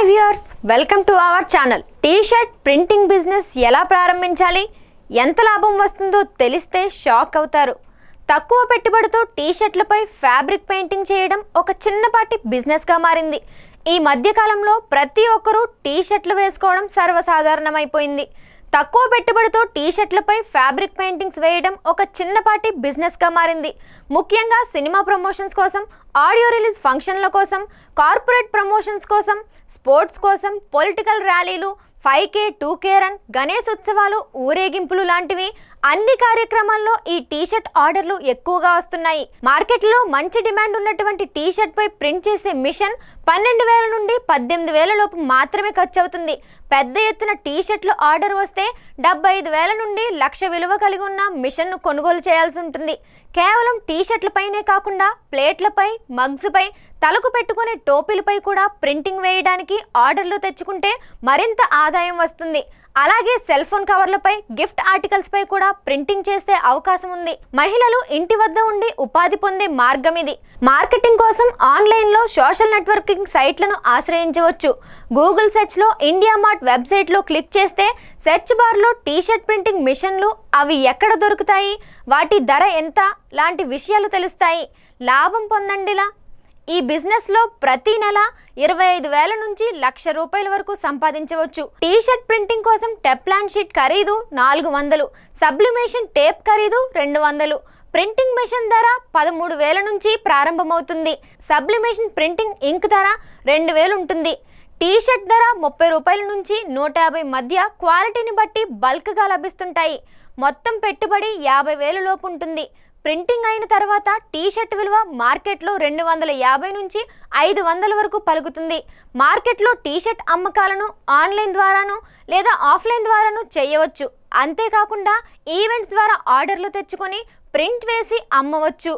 hi viewers welcome to our channel T shirt printing business ఎలా ప్రారంభించాలి ఎంత లాభం వస్తుందో తెలిస్తే షాక్ అవుతారు తక్కువ పెట్టుబడితో టీ షర్ట్లపై ఫ్యాబ్రిక్ పెయింటింగ్ చేయడం ఒక చిన్నపాటి బిజినెస్గా మారింది ఈ మధ్యకాలంలో ప్రతి ఒక్కరూ టీ షర్ట్లు వేసుకోవడం సర్వసాధారణమైపోయింది తక్కువ పెట్టుబడితో టీ షర్ట్లపై ఫ్యాబ్రిక్ పెయింటింగ్స్ వేయడం ఒక చిన్నపాటి బిజినెస్గా మారింది ముఖ్యంగా సినిమా ప్రమోషన్స్ కోసం ఆడియో రిలీజ్ ఫంక్షన్ల కోసం కార్పొరేట్ ప్రమోషన్స్ కోసం స్పోర్ట్స్ కోసం పొలిటికల్ ర్యాలీలు five K two K run Ganesh ఉత్సవాలు ఊరేగింపులు లాంటివి అన్ని కార్యక్రమాల్లో ఈ టీషర్ట్ ఆర్డర్లు ఎక్కువగా వస్తున్నాయి మార్కెట్లో మంచి డిమాండ్ ఉన్నటువంటి టీషర్ట్ పై ప్రింట్ చేసే మిషన్ పన్నెండు వేల నుండి పద్దెనిమిది వేల లోపు మాత్రమే ఖర్చు అవుతుంది పెద్ద ఎత్తున టీషర్ట్లు ఆర్డర్ వస్తే డెబ్బై ఐదు వేల నుండి లక్ష విలువ కలిగి ఉన్న మిషన్ను కొనుగోలు చేయాల్సి ఉంటుంది కేవలం టీషర్ట్లపైనే కాకుండా ప్లేట్లపై మగ్స్పై తలకు పెట్టుకునే టోపీలపై కూడా ప్రింటింగ్ వేయడానికి ఆర్డర్లు తెచ్చుకుంటే మరింత ఆదాయం వస్తుంది అలాగే సెల్ ఫోన్ కవర్లపై గిఫ్ట్ ఆర్టికల్స్పై కూడా ప్రింటింగ్ చేసే అవకాశం ఉంది మహిళలు ఇంటి వద్ద ఉండి ఉపాధి పొందే మార్గం ఇది మార్కెటింగ్ కోసం ఆన్లైన్లో సోషల్ నెట్వర్కింగ్ సైట్లను ఆశ్రయించవచ్చు గూగుల్ సెర్చ్లో ఇండియా మార్ట్ లో క్లిక్ చేస్తే సెర్చ్ బార్లో టీషర్ట్ ప్రింటింగ్ మిషన్లు అవి ఎక్కడ దొరుకుతాయి వాటి ధర ఎంత లాంటి విషయాలు తెలుస్తాయి లాభం పొందండిలా ఈ బిజినెస్లో ప్రతి నెల ఇరవై ఐదు వేల నుంచి లక్ష రూపాయల వరకు సంపాదించవచ్చు టీ షర్ట్ ప్రింటింగ్ కోసం టెప్లాన్ షీట్ ఖరీదు నాలుగు వందలు సబ్లిమేషన్ టేప్ ఖరీదు రెండు వందలు ప్రింటింగ్ మెషిన్ ధర పదమూడు వేల నుంచి ప్రారంభమవుతుంది సబ్లిమేషన్ ప్రింటింగ్ ఇంక్ ధర రెండు వేలు ఉంటుంది టీ షర్ట్ ధర ముప్పై రూపాయల నుంచి నూట యాభై మధ్య క్వాలిటీని బట్టి బల్క్గా లభిస్తుంటాయి మొత్తం పెట్టుబడి యాభై వేలు లోపు ఉంటుంది ప్రింటింగ్ అయిన తర్వాత టీ షర్ట్ విలువ మార్కెట్లో రెండు వందల యాభై నుంచి ఐదు వందల వరకు పలుకుతుంది మార్కెట్లో టీ షర్ట్ అమ్మకాలను ఆన్లైన్ ద్వారాను లేదా ఆఫ్లైన్ ద్వారాను చేయవచ్చు అంతేకాకుండా ఈవెంట్స్ ద్వారా ఆర్డర్లు తెచ్చుకొని ప్రింట్ వేసి అమ్మవచ్చు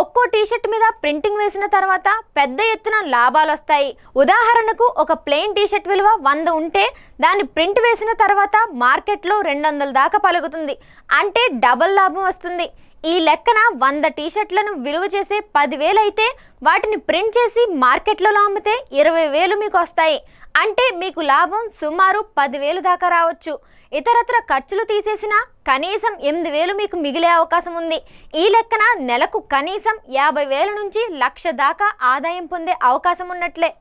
ఒక్కో టీషర్ట్ మీద ప్రింటింగ్ వేసిన తర్వాత పెద్ద ఎత్తున లాభాలు వస్తాయి ఉదాహరణకు ఒక ప్లెయిన్ టీషర్ట్ విలువ వంద ఉంటే దాన్ని ప్రింట్ వేసిన తర్వాత మార్కెట్లో రెండు వందల దాకా పలుకుతుంది అంటే డబల్ లాభం వస్తుంది ఈ లెక్కన వంద టీషర్ట్లను విలువ చేసే పదివేలు అయితే వాటిని ప్రింట్ చేసి మార్కెట్లలో అమ్మితే ఇరవై వేలు మీకు వస్తాయి అంటే మీకు లాభం సుమారు పదివేలు దాకా రావచ్చు ఇతరత్ర ఖర్చులు తీసేసిన కనీసం ఎనిమిది వేలు మీకు మిగిలే అవకాశం ఉంది ఈ లెక్కన నెలకు కనీసం యాభై వేల నుంచి లక్ష దాకా ఆదాయం పొందే అవకాశం ఉన్నట్లే